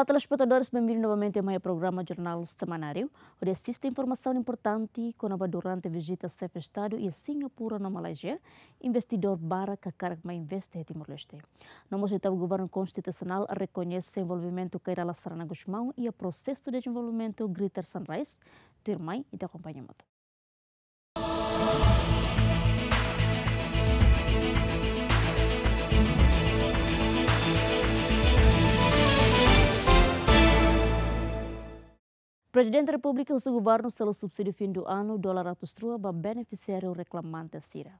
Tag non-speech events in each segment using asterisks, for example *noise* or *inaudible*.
Olá, telespectadores, bem-vindos novamente ao meu programa Jornal Semanário, onde assiste informação importante quando durante a visita ao chefe Estado e Singapura, assim na Malásia, investidor Bara Kakarma Investe em é Timor-Leste. No o governo constitucional reconhece o envolvimento que irá Sarana Guzmão e o processo de desenvolvimento Greater Sunrise. irmã, e te acompanhamento. Presidente da República, o seu governo selo subsídio fim do ano, dólar atrostrua para beneficiário reclamante Sira.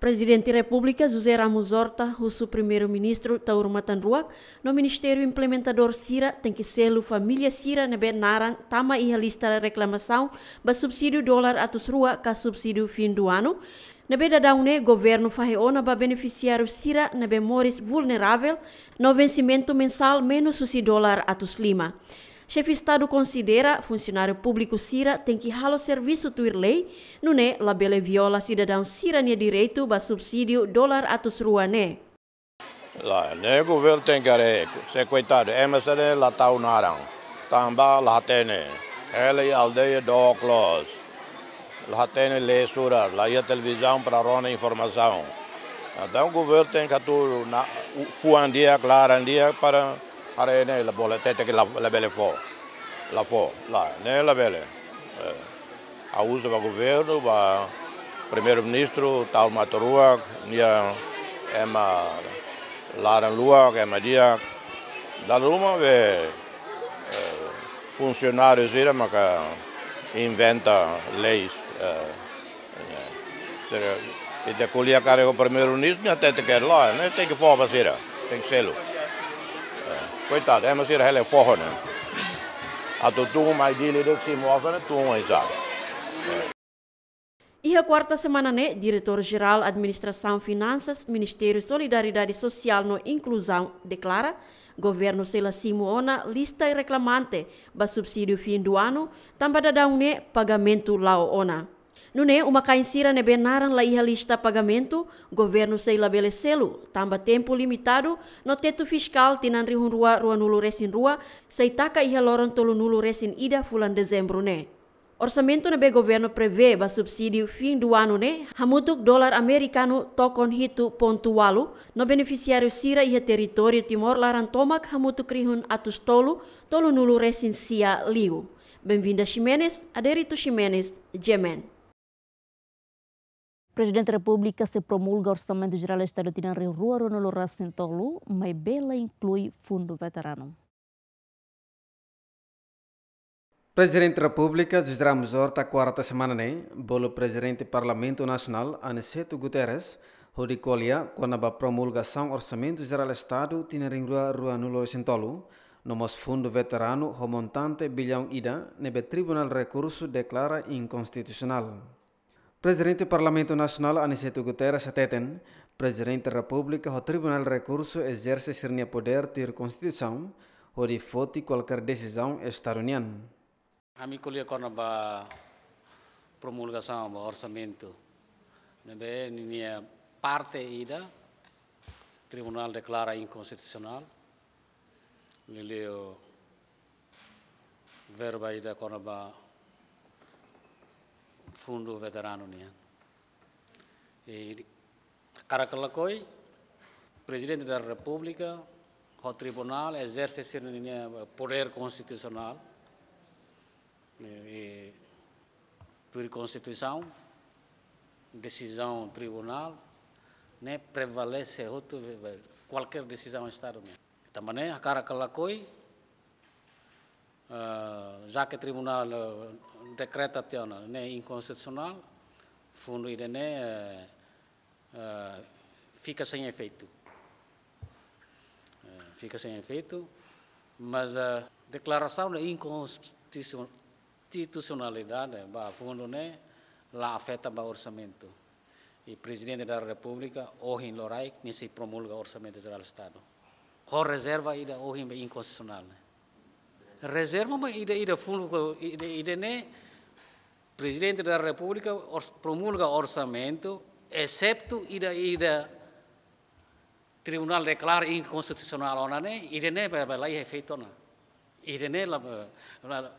Presidente da República José Ramos Horta, o seu primeiro-ministro Tauro Matanruak, no Ministério Implementador Sira, tem que ser a família Sira na Benaran, tama e lista de reclamação, para subsídio dólar atrostrua, para subsídio fim do ano. Nabe o governo farreona para beneficiar o Sira nabe mores vulnerável no vencimento mensal menos o dólar atos lima chefe Estado considera funcionário público Sira tem que halo serviço tuir lei, nune né, labele viola cidadão Sira direito ba subsídio dólar atos ruane. Lá, né, governo tem que ser, se coitado, é mas ele é, né, lá tá o tamba lá tem, né, ele aldeia do clos, lá tem lesura, lá ia televisão para rona informação. Então o governo tem que tu fuandia, clarandia para Are neillä puolella, teettekin lävele fo. La fo, lá, lá não É. A usa va governo, va primeiro-ministro, tal Matoruak, nia ema é luak, dia da Daluma ve funcionários ira maka inventa leis. e te a carrega o primeiro-ministro, até te quer lá, né? Tem que fora, parceira, tem que ser Coitado, Herman Cirrella é forroneiro. Atutum, maidili, deximovana, tum, exato. É e a quarta semana, né, diretor-geral Administração Finanças, Ministério Solidariedade Social no Inclusão, declara governo sela Simona lista reclamante para subsídio fim do ano, também dá um né, pagamento lao ona. Nune, umakainsira ne benaran la iha lista pagamento, governo sei labelecelo, tamba tempo limitado, no teto fiscal tinan rihun rua rua nulu resin rua, sei taka iha loron tolu nulu resin ida fulan dezembro ne. Orçamento be governo prevê ba subsídio fim do ano ne, hamutuk dólar americano tokon hitu pontualu, no beneficiário sira iha território Timor laran tomak hamutuk rihun atus tolu, tolu nulu resin sia liu. Bem-vinda Ximenes, Aderito Ximenes, Gemen. Presidente da República se promulga o Orçamento Geral do Estadual em Rua Ronolo Racintolo, mas Bela inclui Fundo Veterano. Presidente da República, José Mozorta, quarta semana, né? Bolo Presidente do Parlamento Nacional, Aniceto Guterres, Rodicolia, quando a promulgação Orçamento Geral do Estado Tinarim Rua Rua Nulo no nomos Fundo Veterano, o montante bilhão ida, nebe Tribunal Recurso declara inconstitucional. Presidente do Parlamento Nacional, Aniceto Guterres, ateten, Presidente da República, o Tribunal de Recurso exerce seu poder ter Constituição, de fote qualquer decisão A minha kuliah quando ba promulgação ba orçamento, nebe minha parte ida tribunal declara inconstitucional, nilio verba ida karena ba Fundo Veterano União. E Caracalacoi, presidente da República, o tribunal exerce seu poder constitucional e, por constituição, decisão tribunal, né, prevalece outro, qualquer decisão do Estado. Também, né, a cara ah, já que o tribunal decreto até não, inconstitucional, fundo ele né, uh, eh, eh, fica sem efeito. Uh, fica sem efeito, mas a declaração de inconstitucionalidade, bah, fundo né, lá afeta o orçamento. E o presidente da República, hoje em Lorai, nem se promulga o orçamento geral do Estado. Com reserva, ainda hoje é inconstitucional. Né? reserva uma ida ida fundo ida ida né presidente da república promulga orçamento exceto ida ida tribunal declara inconstitucional ona né ida né para lá é feito ona ida né la, la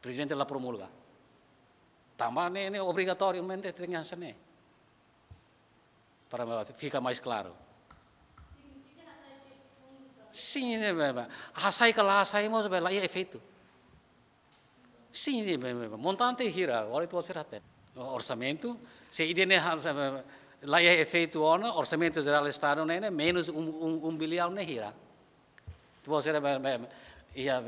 presidente la promulga também né, né obrigatoriamente tem essa né para ficar mais claro Sim, é açaí que lá, açaí, mas é lá, é feito. Sim, é montante gira, agora tu você até. Orçamento, se idene lá é feito ano, orçamento geral estado né, né, menos um, um, um bilhão né gira. Tu você ia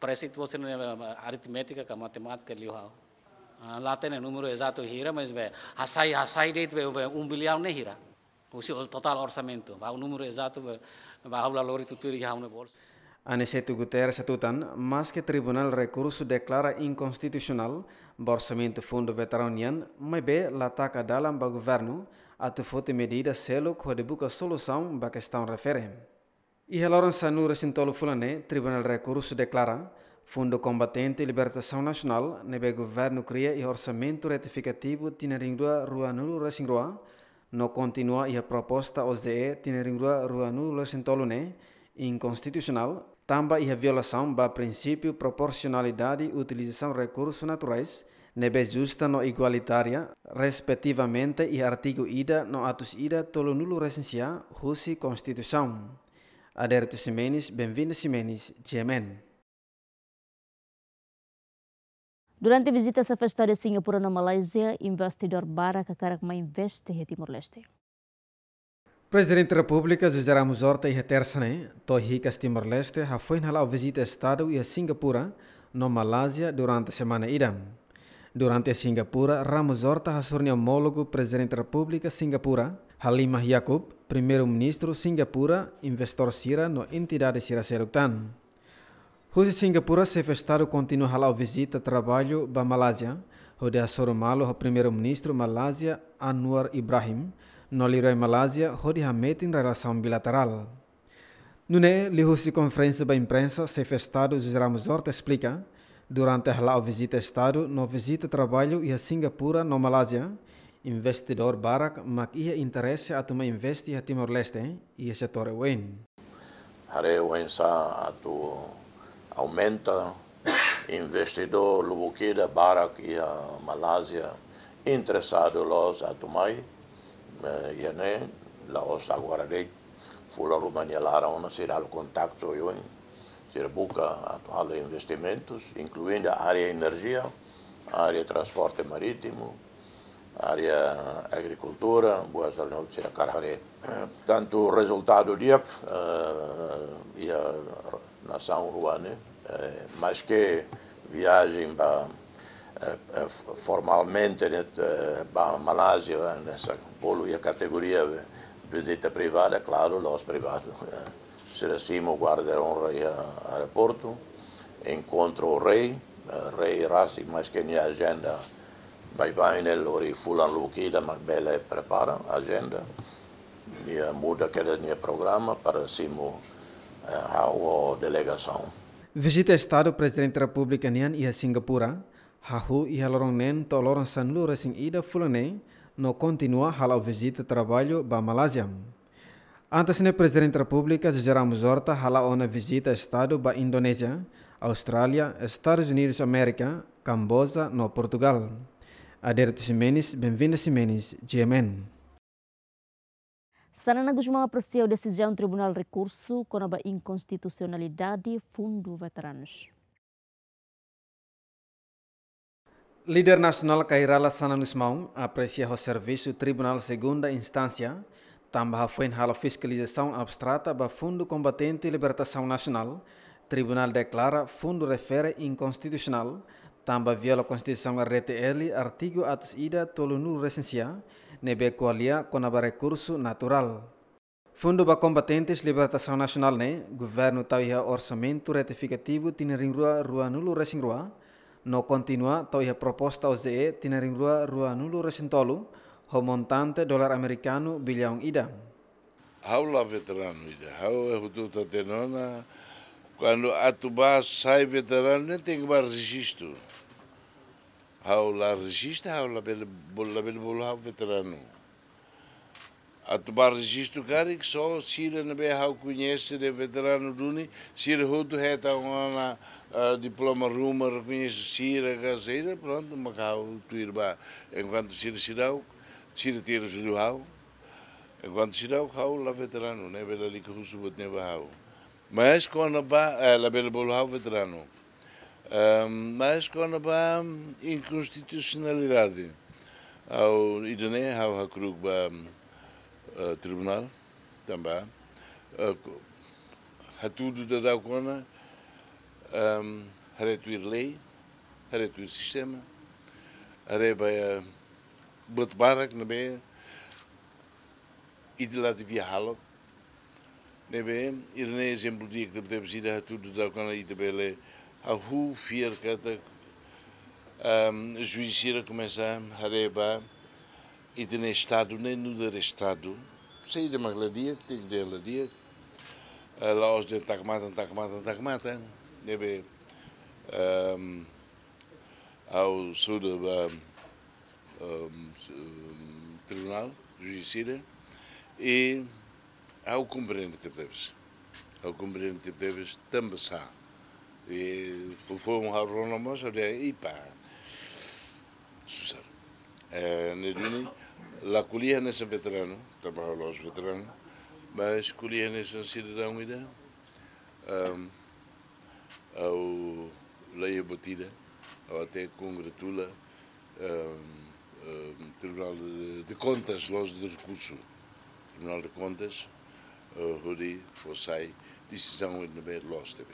parece que você não né, aritmética, com matemática liu ah, lá tem né, número exato gira, mas açaí, açaí deito um bilhão né gira. O total orçamento, o número exato Aniceto Guterres atutan, mas que Tribunal Recurso declara inconstitucional o orçamento Fundo veteraniano, mas be lataca dalam do governo, atu fote medida selo que debuca solução a questão referem. E relaram sanura sintolo fulane, Tribunal Recurso declara, Fundo Combatente e Libertação Nacional, nebe governo cria e orçamento retificativo tineringrua rua nulo resingrua, no continua ia proposta OZE tineringua ruanu lesentolune inconstitucional, tamba ia violação ba princípio proporcionalidade utilização recursos naturais, nebe justa no igualitária, respectivamente e artigo ida no atus ida tolo nulo recensia husi constituição. Aderto Simenes, bem-vindo Simenes, GMN. Durante visita sexta-feira assim a Singapura na Malásia, investidor Bara Kakarama investe em é Timor-Leste. Presidente da República José Ramos Horta e Retersane, né? Torrica Timor-Leste, já foi na visita ao Estado e a Singapura, na Malásia, durante a semana ida. Durante a Singapura, Ramos Horta já homólogo Presidente da República Singapura, Halimah Yacob, Primeiro-Ministro Singapura, investor Sira na entidade Sira Serutan. Rússia e Singapura se festaram continua halal visita trabalho ba Malásia, onde a Soromalo, o primeiro-ministro Malásia Anwar Ibrahim, no Leroy Malásia, onde a meta em relação bilateral. Nune, li Rússia conferência da imprensa se festado José Ramos Horta explica, durante a halal visita estado, no visita trabalho e a Singapura no Malásia, investidor barak mak ia interesse a tomar investir é a Timor-Leste e a setor UN. Hare UN sa atu aumenta, investidor Lubukida, Barak e a Malásia interessado los a tomar, eh, e né, los agora de fula România lá onde será o contacto eu, se busca atual investimentos, incluindo a área energia, a área transporte marítimo, a área agricultura, boa boas será carreira. Eh, portanto, o resultado dia uh, e na São Juan, mas que viagem eh, eh, formalmente né, eh, para a Malásia, né, nessa bolo e a categoria visita privada, claro, nós privados. Seracimo guarda honra e aeroporto, encontro o rei, rei Rasi, mas que minha agenda vai bem, nel né, ori fulan lukida, mas bela prepara a agenda, minha muda aquele minha programa para cimo é, our delegação. Visita Estado Presidente da República Nian a Singapura, hahu e lorong nen to san lura sing ida fulane, no continua halau visita trabalho ba Malásia. Antes ne né, Presidente da República Jaram horta halau ona visita Estado ba Indonésia, Austrália, Estados Unidos América, Camboja no Portugal. Aderto Simenes, bem-vindo Simenes, GMN. Sarana Guzmão apreciou decisão do Tribunal de Recurso contra a inconstitucionalidade Fundo Veteranos. Líder nacional Cairala Sana Nusmão aprecia o serviço Tribunal Segunda Instância, também foi a fiscalização abstrata do Fundo Combatente e Libertação Nacional. Tribunal declara fundo refere inconstitucional, também viola a Constituição RTL, artigo atos ida tolunu recensia, Nebecoalia Conabara Curso Natural. Fundo para Combatentes Libertação Nacional, né? Governo Tauia Orçamento Retificativo Tineringua Rua Nulo rua. No continua Tauia Proposta OZE Tineringua Rua Nulo Resintolo. Homontante Dólar Americano Bilhão Ida. Hau lá veterano Ida. Hau é Rututa Tenona. Quando Atubá sai veterano, nem tem que registro. هاولارجيست هاولا بلا بالبولا veterano. A tubar registro caric só sira na be hau conhece de veterano duni, sira hutu heta uma diploma ruma reconhece sira gazeira, pronto, macau irba Enquanto sira sirau, sira tira julio hau. Enquanto sirau hau la veterano, né, bela lica husu bot neva hau. Mas quando ba, eh, la bela bolo veterano um, mas há uma inconstitucionalidade. Ao idonei ao Hakrug uh, Tribunal, também, uh, a tudo da Daucona, um, retuir lei, retuir sistema, há a botbarak na be, e de lá de via halo, ne é be, irne exemplo de que deve ser a tudo da Daucona e de lei a Ahu fier kata juizira começam hareba e de nem estado nem no dar estado sei de magladia que tem de magladia lá os de tagmatan tagmatan tagmatan nebe ao sul do tribunal judiciário e ao cumprimento de deves ao cumprimento de deves também sabe e foi um raro nog maar e de IPA. Susan. lá eh, juni, la colija is een veterano, trabaja é los veteranos, mas colhia nesse cidadão ideal. Um, ao Leia Batida, ou até congratula um, ehm, um, ehm, Tribunal de, de Contas, Loja de Recurso, Tribunal de Contas, Rodi, Fossai, decisão de bem, Loja de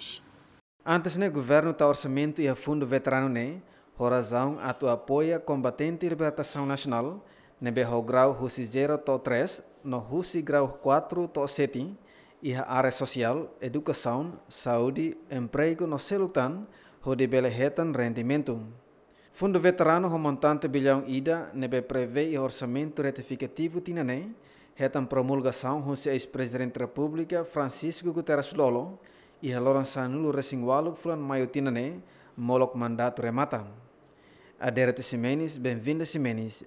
Antes o né, governo está orçamento e a fundo veterano né, horazão atu apoia combatente libertação nacional, né grau husi 0 to 3, no grau 4 to 7, e a área social, educação, saúde, emprego no selutan, de belehetan rendimento. Fundo veterano montante bilhão ida, nebe né, prevê e orçamento retificativo tinaném, retan promulgação husi ex-presidente da república Francisco Guterres Lolo, e a sanulu resing waluk fulan maiotinane molok mandato remata. Aderete Simenes, bem-vinda Simenes,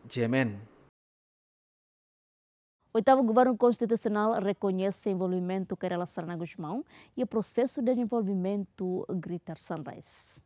O Oitavo Governo Constitucional reconhece o envolvimento que era Sarna Guzmão e o processo de desenvolvimento Gritar Sunrise.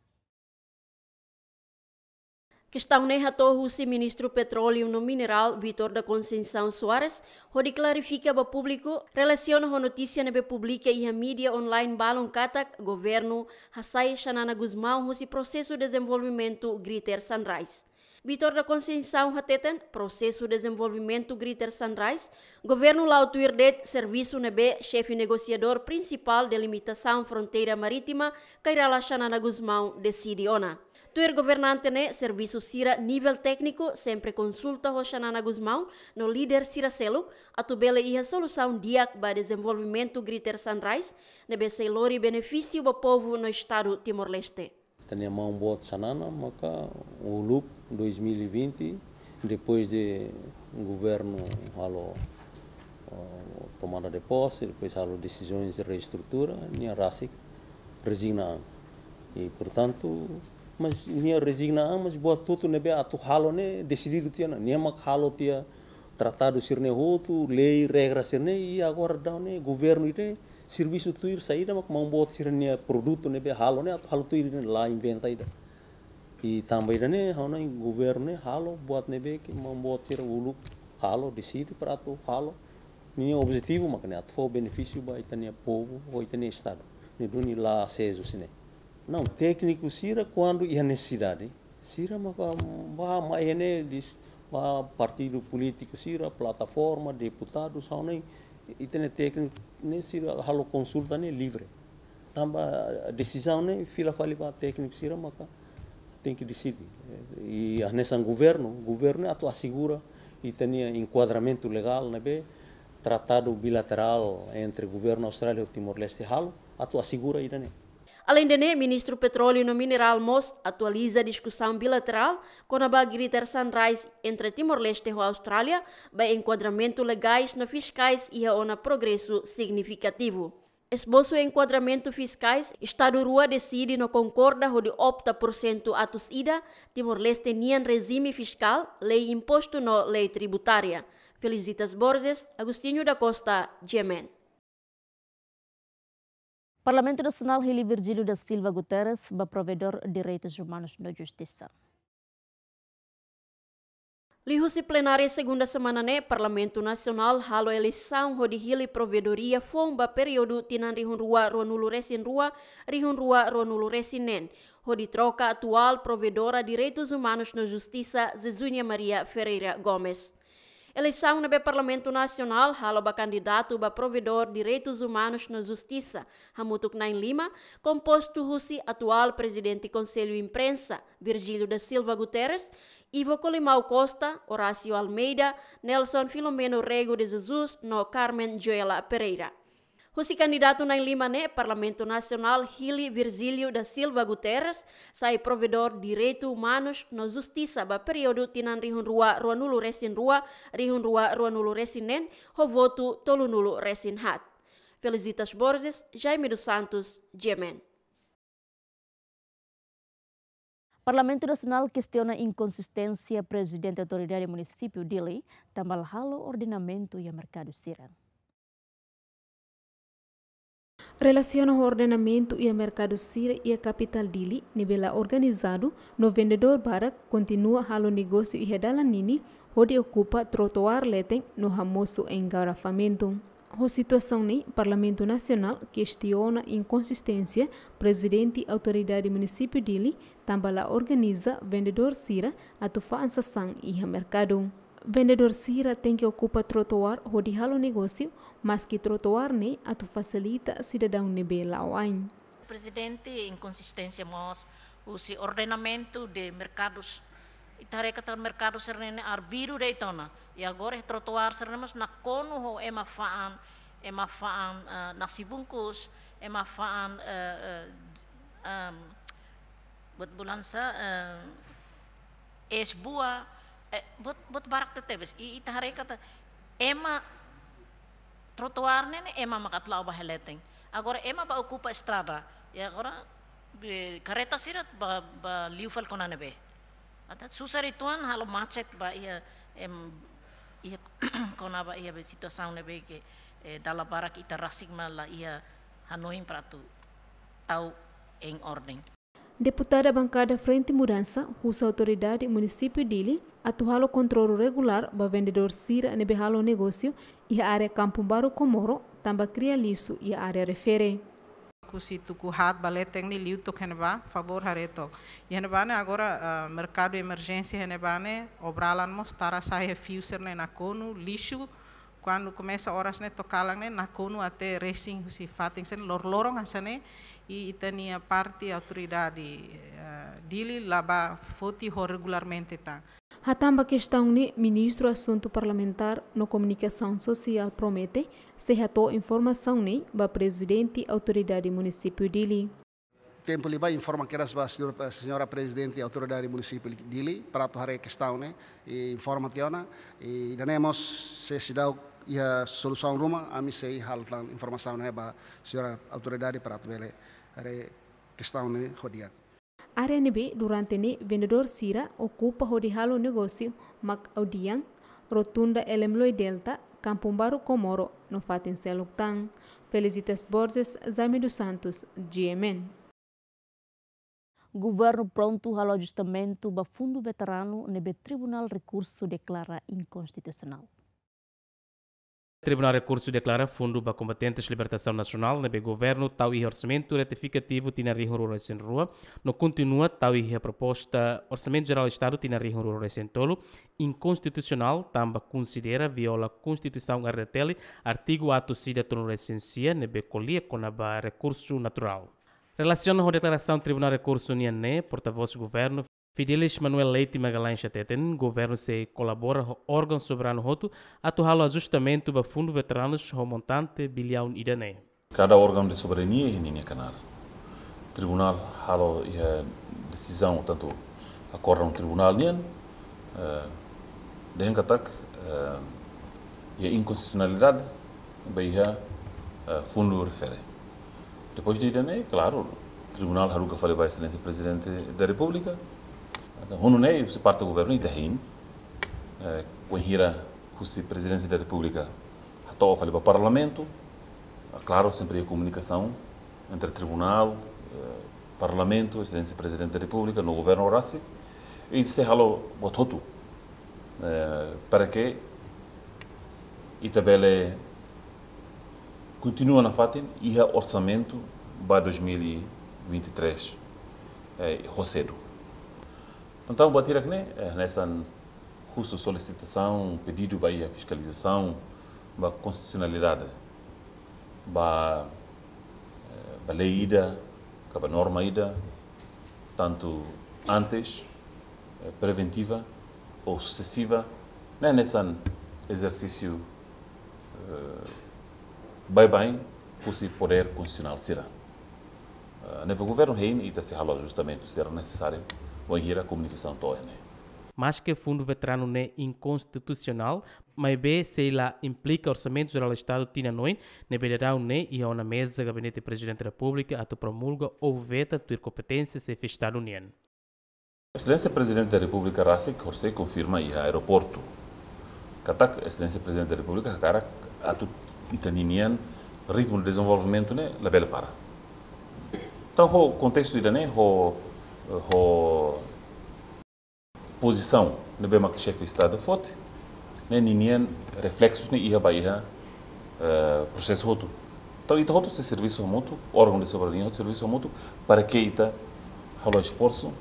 Questão neha retorno o ministro petróleo no mineral Vitor da Conceição Soares, onde clarifica para público relaciona com notícia na publica e a mídia online balon katak governo Hassai Xanana Guzmão se processo de desenvolvimento Griter Sunrise. Vitor da Conceição Hateten, processo de desenvolvimento Griter Sunrise, governo Lautuir det serviço nebe chefe negociador principal de limitação fronteira marítima Kairala Xanana Guzmão decidiona. ona. Tuer governante ne né? serviço Sira nível técnico sempre consulta Roxanana Guzmão no líder Sira seluk a bele e solução dia ba desenvolvimento Griter Sunrise ne BC Lori benefício ba povo no estado Timor-Leste. Tenho um boa sanana, maka o look 2020 depois de um governo alo tomada de posse, depois alo decisões de reestrutura, nem a RASIC resigna. E, portanto, mas nia resigna mas boa tudo nebe a tu halo ne decidir tia na nia mak halo tia tratado sirne hotu lei regra sirne e agora dá ne governo ite serviço tuir saída mak mau bot sirne produto nebe halo ne tu halo tuir ne lá inventa ida e também ne hona governo ne halo boa nebe que mau bot sir ulu halo decide para tu halo nia objetivo mak ne for benefício ba itania povo ou itania estado ne duni lá aceso sine não, técnico sira quando a necessidade. Sira mas ene diz partido político sira, plataforma, deputado, são nem e tem técnico nem halo consulta nem livre. Tamba então, decisão nem fila fale para técnico sira maka tem que decidir. E é a nessa governo, governo atua segura e tem enquadramento legal, né, tratado bilateral entre governo Austrália e Timor-Leste halo, atua segura irane. Né? Além de né, ministro Petróleo no Mineral Moss atualiza a discussão bilateral com a Bagriter Sunrise entre Timor-Leste e Austrália, para enquadramento legais na fiscais e a é ONU progresso significativo. Esboço enquadramento fiscais, Estado Rua decide não concorda de opta por cento atos ida, Timor-Leste nian regime fiscal, lei imposto no lei tributária. Felicitas Borges, Agostinho da Costa, Gemen. Parlamento Nacional Rili Virgílio da Silva Guterres, provedor de direitos humanos na justiça. Lihusi plenária segunda semana né Parlamento Nacional halo eleição hodi hili provedoria fomba período tinan rihun rua ronulu resin rua rihun rua ronulu resinen hodi troca atual provedora direitos humanos na justiça Zezunia Maria Ferreira Gomes. Eleição no Parlamento Nacional, ba candidato ba provedor direitos humanos na justiça, hamutuk Nain Lima, composto Rusi atual presidente Conselho Imprensa, Virgílio da Silva Guterres, Ivo Colimau Costa, Horácio Almeida, Nelson Filomeno Rego de Jesus, no Carmen Joela Pereira. Os kandidato na ne Parlamento Nacional, Hili virgilio da Silva Guterres, sai provedor direito manus no justiça ba período tinan rua nulu resin rua, nen ho resinen, hovoto nulu resin hat. Felicitas Borges, Jaime dos Santos, Yemen. Parlamento Nacional questiona inconsistência presidente da autoridade do município de Dili, tambal halo ordenamento e mercado sirang. Relaciona o ordenamento e mercado Sira e a capital Dili, nível organizado, no vendedor Barak continua halo negócio e redalanini, onde ocupa trotoar letem no ramoso engarrafamento. A situação nem Parlamento Nacional questiona a inconsistência presidente autoridade município Dili, também organiza vendedor Sira, tufa ansação e mercado. Vendedor Sira tem que ocupa trotuar rodihal o negócio, mas que trotuar ne atu facilita cidadão nebe lawain. Presidente, inconsistência mos, o ordenamento de mercados itare kata mercado sernene arbiru de itona e agora é trotuar sernemas na kono ho ema é faan ema é faan uh, ah, nasi bungkus ema faan uh, uh, um, buat uh, es buah eh, buat buat barak tetebes i ita hari kata ema trotoar nene ema makat lau bah leteng agora ema ba okupa estrada ya agora be, kareta sirat ba ba liufal konane be atat susah ituan halo macet ba ia em ia *clears throat* kona ba ia be situasi ne ke eh, dalam barak ita rasik malah ia hanoin pratu tau eng ordeng Deputada bancada Frente Mudança, russa autoridade município dele, atualo controle regular para vendedor Cira nebehalo negócio e a área Campo Baru Comoro, tamba cria lixo e a área refere. o kuhat baleteng ni liu tok heneba favor hareto. Henebane agora ah, mercado emergência henebane obralan mos tara sahe ne nakono lixo quando começa horas né tocar né nakono até racing si fating sen lor lorong hasane e né, itania parte autoridade uh, dili laba foti ho regularmente tá Hatamba questão ni né, ministro assunto parlamentar no comunicação social promete se hatou informação ni né, ba presidente autoridade município dili tempo lhe vai informa que era a senhora, Presiden, eh, senhora presidente e autoridade do município dele, para a questão, né? E informa que ona, e danemos se se dá e a solução ruma, a mim se halta informação, né? Para a senhora autoridade para a questão, né? Rodia. RNB durante ini vendedor sira ocupa halu negosio mak audiang rotunda Elemloi Delta Kampung Baru Komoro, Nufatin Seluk Tang, Felicitas Borges Zamido Santos GMN Governo pronto ao ajustamento do Fundo Veterano nebe Tribunal Recurso declara inconstitucional. Tribunal Recurso declara fundo para combatentes de libertação nacional nebe governo tal e orçamento retificativo tina rigor recém rua não continua tal e a proposta orçamento geral do estado tina rigor recém tolo inconstitucional também considera viola constituição RTL artigo ato sida tono recência nebe colia conaba recurso natural Relaciona com a declaração do Tribunal de Recursos Uniané, porta-voz do governo, Fidelis Manuel Leite Magalhães Chateten, governo se colabora com órgão soberano roto, atuá ajustamento para fundo veteranos remontante bilhão idané. Cada órgão de soberania em linha canar. Tribunal halo a decisão, tanto acorda no tribunal nian, uh, eh, den katak uh, eh, e a inconstitucionalidade, baiha uh, eh, fundo refere. Depois de Irene, claro, o Tribunal Haruka falei para a Excelência Presidente da República. Honunei, se parte do governo, Itahim. Tahin. Conhira, eh, a presidente da República, a falei para o Parlamento. Ah, claro, sempre a comunicação entre Tribunal, eh, Parlamento, Excelência Presidente da República, no governo Horácio. E disse, hallo, bototu. Eh, para que? E continua na FATEN e é orçamento para 2023, é, rocedo. Então, bater aqui, né, nessa curso solicitação, pedido para a fiscalização, para a constitucionalidade, para é, a lei ida, para a norma ida, tanto antes, é, preventiva ou sucessiva, né, nesse exercício uh, bem bem o poder constitucional será. Ah, Neve né, governo reino e se halou justamente será necessário banheira a comunicação toene. Né? Mas que fundo veterano é inconstitucional, mas bem sei lá implica orçamento geral do Estado tina noin, ne beirará o ne e a uma mesa gabinete presidente da República a tu promulga ou veta tu competência se festar união. Excelência Presidente da República Rasek José confirma e aeroporto. Katak Excelência Presidente da República cara a tu itaninian ritmo de desenvolvimento né la bela para então o contexto ida né o o posição do bem que chefe estado é forte né ninian reflexos né ia baia uh, eh, processo outro então ita outro serviço muito órgão de soberania outro serviço muito para que ita rola esforço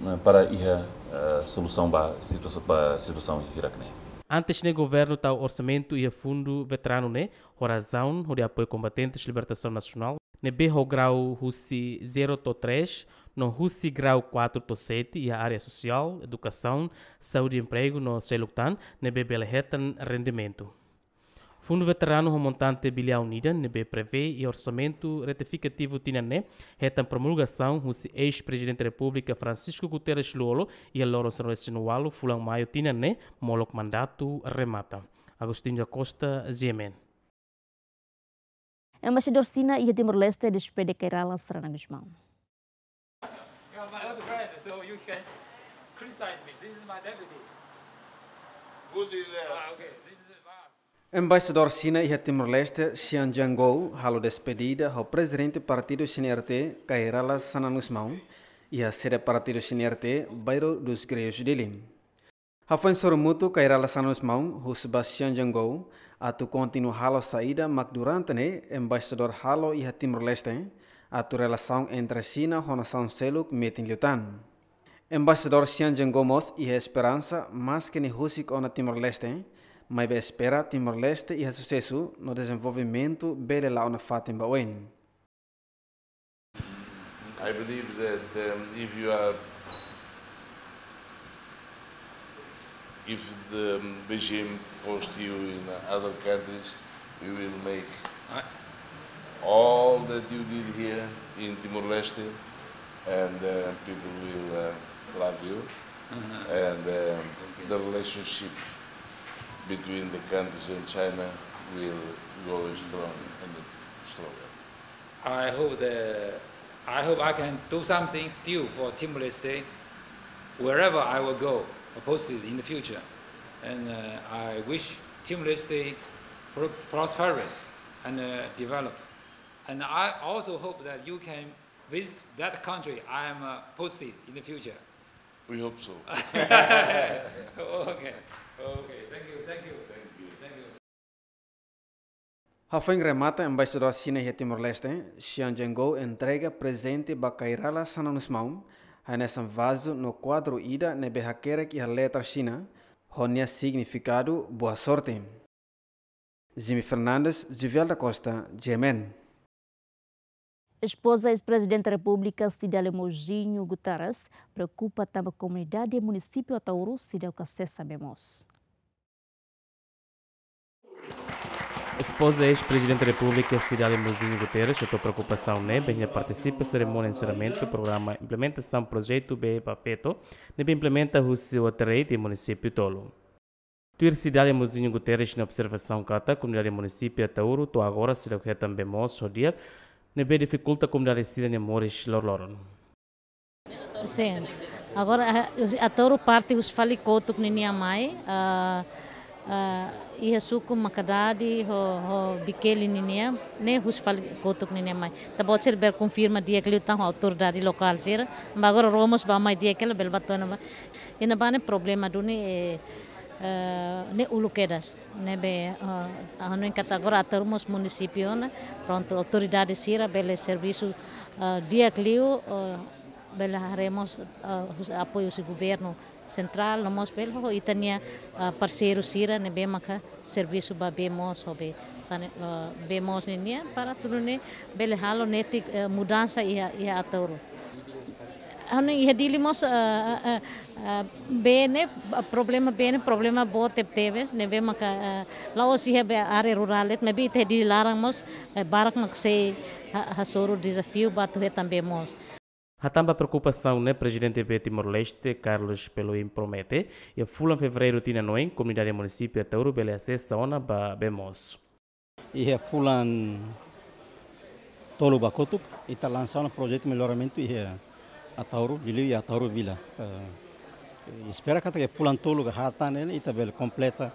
né, para ir a uh, eh, solução para situação para situação iraquense Antes ne governo tá o orçamento e a fundo veterano né, horazão, onde apoio combatentes, libertação nacional, ne berro grau Russi 0 to 3, no Russi grau 4 7 e a área social, educação, saúde e emprego no Seluctan, ne bebele rendimento. Fundo Veterano Remontante Bilhão Unida, NB Prevê e Orçamento Retificativo Tinané, reta promulgação o ex-presidente da República Francisco Guterres Lolo e a Lourenço Noalo Fulão Maio Tinané, moloc mandato remata. Agostinho Costa, Ziemen. Embaixador Sina e a Timor-Leste despede Kerala Strana Guzmão. Who did that? Ah, ok. Embaixador China e Timor-Leste Xiang Jiangou halo despedida ao presidente do Partido Xinerte Kairala Sananusmão e a sede do Partido Xinerte Bairro dos Greios de Lim. Hafan Sormuto Kairala Sananusmão, o Sebastião Jiangou, atu continua halo saída, mas durante ne embaixador halo e Timor-Leste, atu relação entre China e Nação Seluk metin liutan. Embaixador Xiang Jiangou mos e a esperança mais que ne Rusik na Timor-Leste, mas espera Timor-Leste e a sucesso no desenvolvimento bele lá na fátima Oen. I believe that um, if you are if the regime posts you in other countries, you will make all that you did here in Timor-Leste and uh, people will uh, love you. Uh-huh. Uh -huh. And um, the relationship between the countries and China will grow strong and stronger. I hope the I hope I can do something still for Timor Leste wherever I will go, posted in the future. And uh, I wish Timor Leste pro prosperous and uh, develop. And I also hope that you can visit that country I am uh, posted in the future. We hope so. *laughs* okay. Okay, thank you, thank you, thank embaixador China e Timor-Leste, Xian Zhengou entrega presente Bacairala Sananusmaum, Hanesan Vaso no quadro Ida Nebehakerek e a letra China, Ronia significado Boa Sorte. Jimmy Fernandes, Givel da Costa, Gemen. A esposa ex-presidente da República, Cidale Mojinho Guterres, preocupa também a comunidade e município Atauru, Cidale Cacessa Memos. A esposa ex-presidente da República, Cidália Mozinho Guterres, citou preocupação né, bem participa da cerimônia de encerramento do programa Implementação Projeto BE Pafeto, né, implementa o seu atraído em município Tolo. Tuir Cidade Mozinho Guterres, na observação cata, comunidade município Atauro, to agora se também moço dia, ne dificulta dificultă cum de ne morișilor lor. Sim. Agora, eh, a touro parte os falicoto que nem mai, uh, eh, eh, e macadade, ho, ho biquele ninia, né, os falicoto que nem mai. Tá pode ser ber confirma dia que ele tá autoridade local ser, mas agora Romos vai mais dia que ele bel batona. E na bane problema do Eh, ne uluquedas, nebe eh, ano em categoria termos na pronto de sira bele serviço eh, dia clio bele haremos apoio do gobierno central no nomos belo e tania parceiro sira nebe maka serviço ba bemos hobe sane bemos nia para ne bele halo netik mudanza ia ia atoro ano ia dilimos Ah, bene ah, problema bene problema bo tep tebes nebe maka ah, lao si hebe are ruralet mebi ite dilarang mos eh, barak mak se hasoro desafio batu he também mos Há também preocupação, né, presidente de Timor-Leste, Carlos Peloim promete, e fula em fevereiro tinha noem, comunidade município até Ouro Bela acessa ona ba bemos. E é fula tolo bacotup, e está lançando um projeto de melhoramento e é a Tauro, e a Tauro Vila. Uh, espera que pulantolo hatane e tabel completa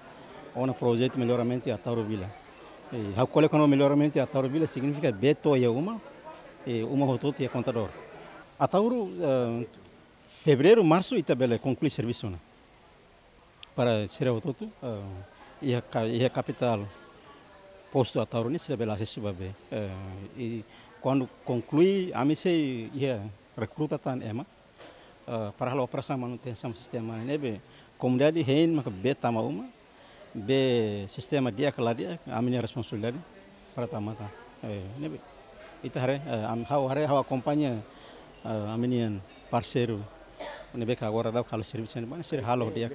ona projeto melhoramento a qual é recolhe quando melhoramento a Taurovila significa beto e uma e uma rotot e contador. A Tauro eh, fevereiro, março e tabela conclui serviço né? para ser rotot uh, eh, e a e a capital posto a Tauro nesse tabela acessível uh, eh, e quando conclui a missa e recruta tan tá, ema Eh, para a operação manutenção do sistema nebe comunidade hein mas be uma be sistema dia dia a minha responsabilidade para tamata eh, be itu hari eh, am hau hari hau kompanya a minha parceiro be agora dá kalau serviço mana ser halo dia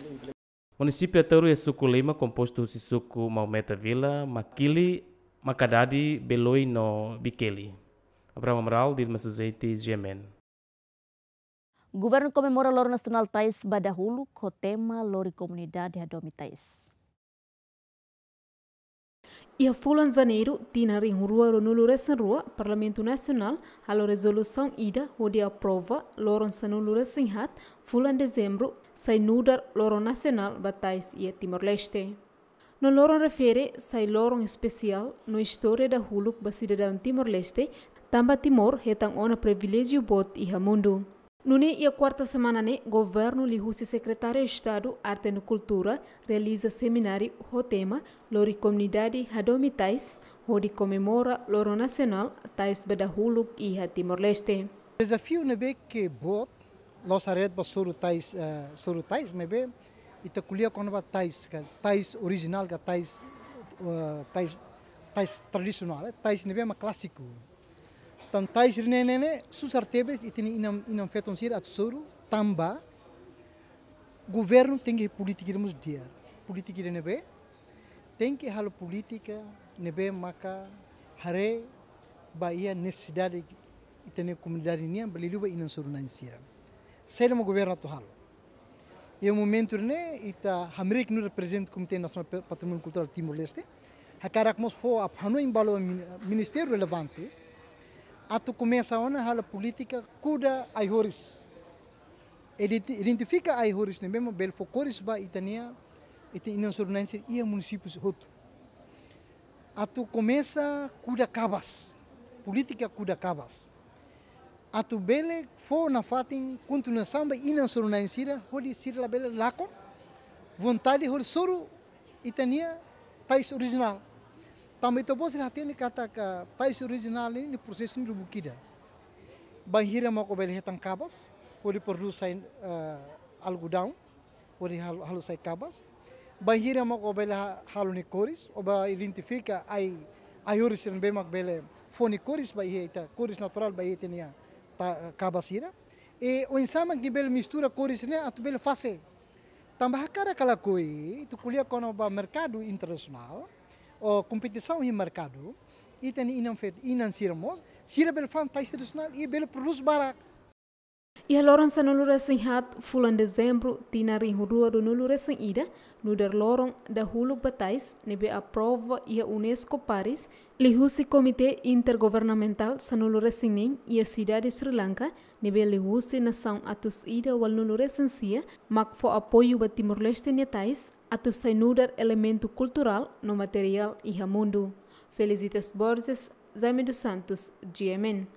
Município Teru é e suku lima composto si suku Maometa Vila, Makili Makadadi Beloi no Bikeli. Abraham Amaral, Dilma Suzeite e Governo comemora lor nacional Tais Badahulu co tema lori comunidade Adomi Tais. E a fula em janeiro, Tina Rinrua Ronulu rua, Parlamento Nacional, alo resolução ida, onde aprova, Loron Sanulu Ressenhat, hat, fulan dezembro, sai nudar Loron Nacional, Batais e Timor-Leste. No Loron refere, sai Loron especial, no história da Huluk, ba Timor-Leste, tamba Timor, retang ona privilegio bot iha mundo. Nune e a quarta semana ne, né, governo lihusi secretário de Estado Arte e Cultura realiza seminário o tema Lori Comunidade Hadomi Tais, onde comemora Loro Nacional Tais Bedahuluk e Timor-Leste. Desafio nebe né, que bot, nossa rede para soro Tais, uh, soro Tais, né, e te a quando vai Tais, é Tais original, é Tais, uh, Tais, Tais tradicional, Tais nebe é clássico. Tan tai sir nene nene susar tebes e tini inam inam feton sir at suru tamba governo tem que política irmos dia política irene tem que halo política nebe maka hare baia necessidade e tene comunidade nia beliluba inam suru nan sira ser mo governo to halo e o momento né ita hamrik no representa o comitê nacional patrimônio cultural timor leste hakarak mos fo aphano imbalo ministério relevantes Ato começa a hala política cuida ai horis. Identifica ai horis nem mesmo belfo focoris ba itania e tem insurgência e municípios outro. Atu começa cuida cabas. Política cuida cabas. ato bele for na fatin continuação ba insurgência hori sirla bele lacon vontade hori soro itania tais original. Tambah itu bos hati ini kata ka tais original ini proses ini lubukida. Banhira mau kobel hetang kabas, oleh perlu saya uh, eh, algudang, oleh hal halus saya kabas. Banhira mau kobel halu ni koris, oba identifica ai ayoris yang bemak bele fone koris bahia ita tá, koris natural bahia tenia ta tá, kabasira. E o insama que bele mistura koris ne né, atu bele fase. Tambah cara kala koi, tu kuliah kono ba mercado internacional. o competição em mercado, e tem e financiarmos, e sira bel fan país tradicional e bel produz barato. E a loron sa nulura sin hat fulan dezembro tina rin hudua do nulura sin ida, nudar loron da hulu batais nebe e a UNESCO Paris, lihusi Comitê Intergovernamental sa sing ning e a cidade Sri Lanka, nebe lihusi nação atus ida wal nulura sin sia, mak fo apoio ba Timor-Leste netais, atau senudar elemento cultural no material e mundo. Felicitas Borges, Jaime dos Santos, GMN.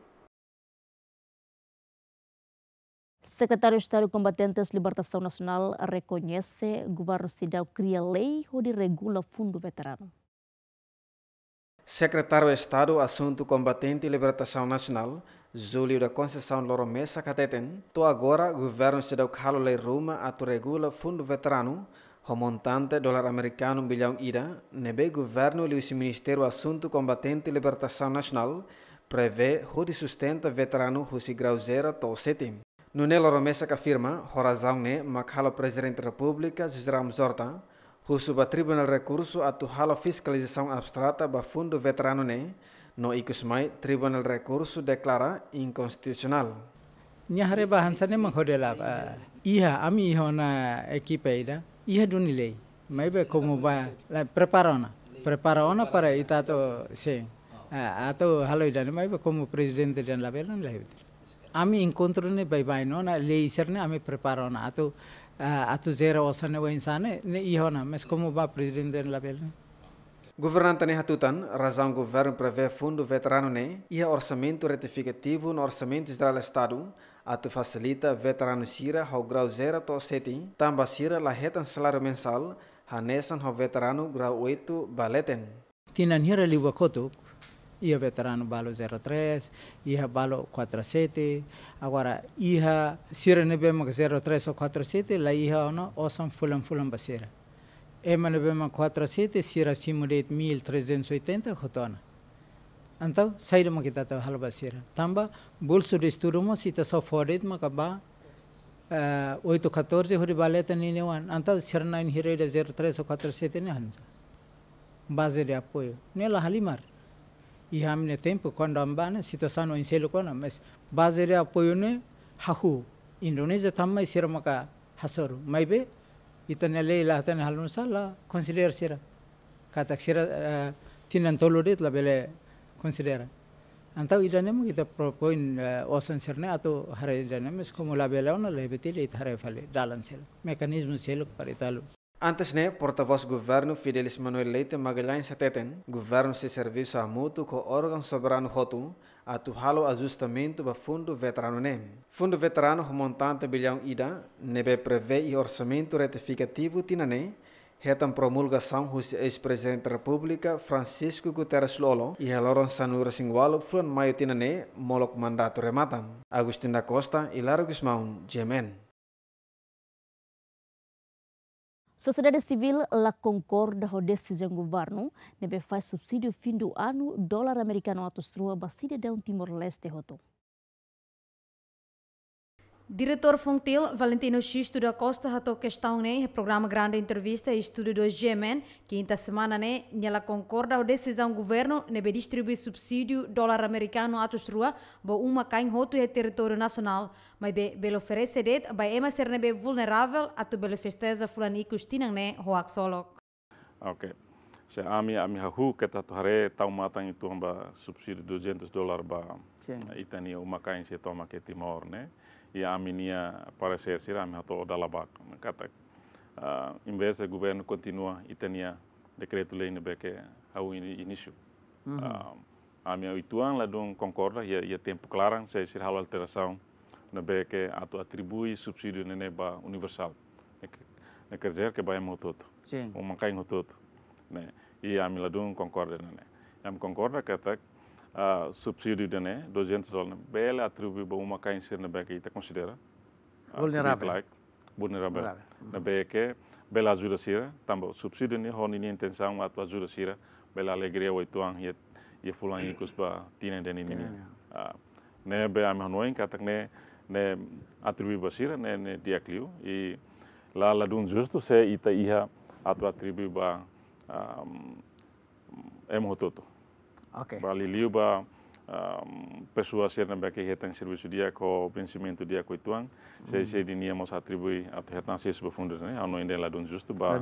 Secretário de Estado Combatentes de Libertação Nacional reconhece que o governo cidadão cria lei onde regula fundo veterano. Secretário de Estado Assunto Combatente e Libertação Nacional, Júlio da Conceição mesa Cateten, to agora governo cidadão calo lei Roma a tu regula fundo veterano o montante dólar americano 1 bilhão ira, neve governo e o Ministério Assunto Combatente e Libertação Nacional prevê onde sustenta veterano Rossi Grauzeira Tosetim. No Nela Romessa que afirma, Horazão ne, né, o Presidente da República, José Ramos Horta, Russo ba Tribunal Recurso atuhala fiscalização abstrata ba Fundo Veterano ne, né. no ikusmai Tribunal Recurso declara inconstitucional. Nyahare bahansa ne menghodelap, iha ami na equipe ira ia dunilei mai be como ba la preparona preparona para itato se ato haloi dan mai be como presidente dan la belan la ami encontro ne bai bai no na lei serne ami preparona ato ato zero osane wa insane ne ihona mas como ba presidente dan la belan Governante ne hatutan, razão governo prevê fundo veterano ne, e orçamento retificativo no orçamento geral Estado, atu facilita veterano sira ao grau zero to sete, tamba sira la hetan salário mensal hanesan ho veterano grau 8 baleten tinan hira liwa kotuk ia veterano balo 03 ia balo 47 agora ia sira nebe mag 03 ou 47 la ia ono osam fulam fulam basira ema nebe mag 47 sira simulate 1380 hotona Antau sairma kita tahu hal basira. Tambah bolso disturumo sita so fodet maka ba eh, oi to khator je hori bale ta wan, anta sirna in hire da zer tre so khator sete ne hanza. Baze de apoyo. Ne la halimar. I hamne tempo kondambana sita sano in selo kona mes. Baze de apoyo ne hahu. Indonesia tamma sirma maka hasoru. Maibe itane le ilahatan halun sala consider sira. Katak sira eh, tinan tolodet la bele considera. Então, idanemo kita propoin uh, osan serne atau hari idanemo como la belona le betir it hare fale dalan sel. Mecanismo selo para italo. Antes ne porta governo Fidelis Manuel Leite Magalhães Seteten, governo se serviço a mutu ko órgão soberano hotu atu halo ajustamento ba fundo veterano NEM. Fundo veterano montante bilhão ida, nebe prevê e orçamento retificativo ne, Retam promulgação husi ex-presidente da Francisco Guterres Lolo e Heloron Sanura Singualo flon mayutina ne molok mandato rematam. Agustin da Costa e Jemen. jemen. Gemen. Civil La Concorda ho decision Governo neve faz subsidio fim do ano dólar americano atostrua de un um Timor-Leste Rotom. Diretor Fontil, Valentino Xisto da Costa, ratou questão, né? Programa Grande Entrevista e Estúdio 2G, Quinta semana, né? nela concorda com a decisão do governo, de né? Distribuir subsídio dólar americano à rua, bo uma cá em roto e é território nacional. Mas be, belo oferece det, vai ema é ser nebe né? vulnerável a tu belo festeza fulanico stinan, né? Roac solok. Ok. Se a minha, a minha rua que tá tuhare, tá uma a tá em turma subsídio 200 dólares ba Itania, uma cá em se toma que é Timor, né? e aminia parecer a minha to da labak kata uh, em vez o governo continua e decreto lei ne beke ao início uhum. uh, a minha oito anos lá concorda e e tempo se se há alteração no beke a atribui subsídio nene ba universal ne quer dizer que vai mototo sim um mancainho todo né ne a minha lá não concorda nene concorda kata uh, subsídio de né, 200 dólares, bela atribui para uma caixa de nebe que considera vulnerável. Like, vulnerável. Nebe que bela ajuda sira, também subsídio né, honi nem intenção a tua ajuda sira, bela alegria oito anos e e fulan e ikus ba tinen deni nini. Ne be ame que katak né ne atribui basira né dia clio e lá lá dun justo se ita iha atu atribui ba um, em hototo. Okay. Baliliu ba um, pessoas ser também que retém serviço dia com o pensamento dia com ituang se uhum. se diníamos atribui a retém serviço profundos né ao não ainda é ladon justo ba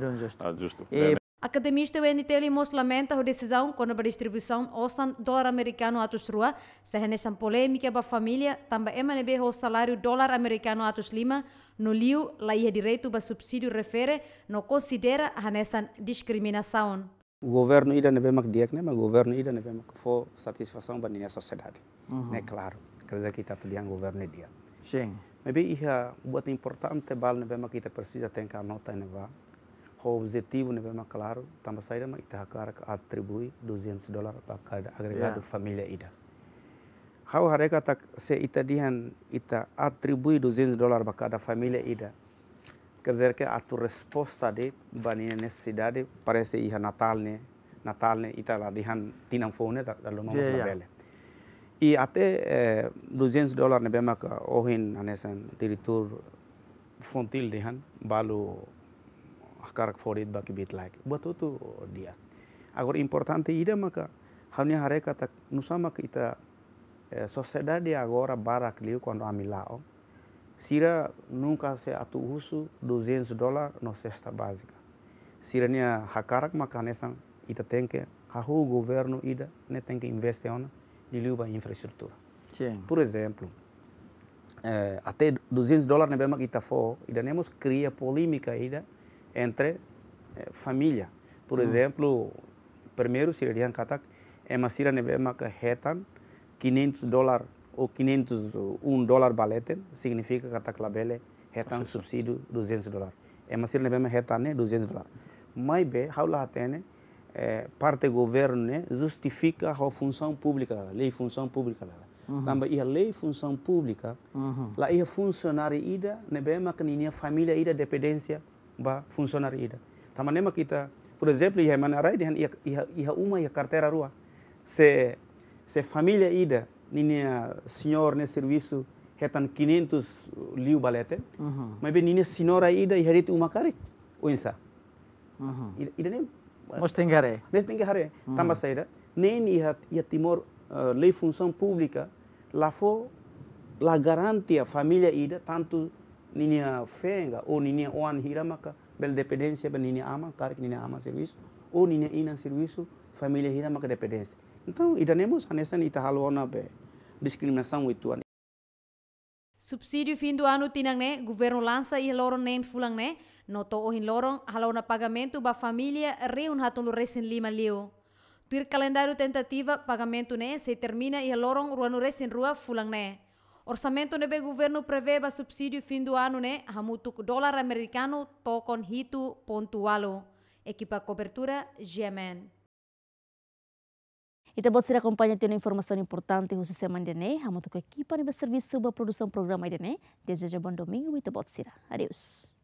justo ah, Academista UNT Limos lamenta a decisão quando a distribuição ostan dólar americano atos rua, se renesam polêmica ba família, também é MNB o salário dólar americano atos lima, no liu, lá ia direito ba subsídio refere, não considera a renesam discriminação. governo ida be bemak diak ne ma governo ida be bemak fo ba bandine sociedade mm -hmm. ne claro creza que ita tulian governo dia sim mas um bem ia muito importante bal be bemak ita precisa tem que nota ne va o objetivo ne bemak claro tamba saída ma ita hakara ka atribui 200 dólar para cada agregado yeah. família ida Hau hareka tak se ita dihan ita atribui 200 dolar bakada familia ida Quer dizer que a tua resposta de banir necessidade parece ir Natal, né? Natal, né? E tá lá, de han tinam fone da da lomão da velha E até eh, 200 dólares né bem que o a anesan diretor fontil de han balu akar forid baki bit like. Buat itu dia. Agora importante ida maka hanya hari kata nusama kita eh, sociedade agora barak liu quando amilao. Sira nunca se atu usu 200 dólares na cesta básica. Sira nem a hakarak makanesan ita tem que o governo ida ne tem que investir ona de liuba infraestrutura. Sim. Por exemplo, eh, até 200 dólares nem bem ita for, ida nemos cria polêmica ida entre eh, família. Por hum. exemplo, primeiro sira dihan katak emasira ne bem retan 500 dólares ou 501 dólar baleten, significa que está clabele retan subsídio 200 dólares É uma sirene bem né 200 dólares Mas bem, haula atene, eh, parte governo né, justifica a função pública, a lei função pública. Uhum. Também a lei função pública, uhum. lá funcionário ida, né bem, mas que família ida dependência ba funcionário ida. Também nem né, kita, tá, por exemplo, ia manarai, ia ia uma ia carteira rua. Se se família ida a eh, senior ne servisu, hetan 500 liu balete uhum. mas bem nina senhora ida e harite uma kare oinsa ida, ida nem eh, mas tem care mas tem care uhum. tamba saída nem iha iha timor uh, lei função pública lá fo la a família ida tanto a fenga ou a oan hiramaka bel dependência bel nina ama kare nina ama serviço ou a ina serviço família hiramaka dependência então idanemos anesan ita na be discriminação Subsídio fim do ano tinangne, né? governo lança e loron nem fulangne, né? notou o hin loron halou na pagamento ba família reun hatun lu resin lima liu. Tuir calendário tentativa pagamento né se termina e loron ruano resin rua fulangne. Né? Orçamento nebe governo prevê ba subsídio fim do ano né hamutuk dólar americano tocon hitu pontualo. Equipa cobertura GMN. Itabot será acompanha tendo informação importante o sistema Indene, a motoco equipa e serviço sobre a produção do programa de Indene. Deseja bom domingo e itabot será. Adeus.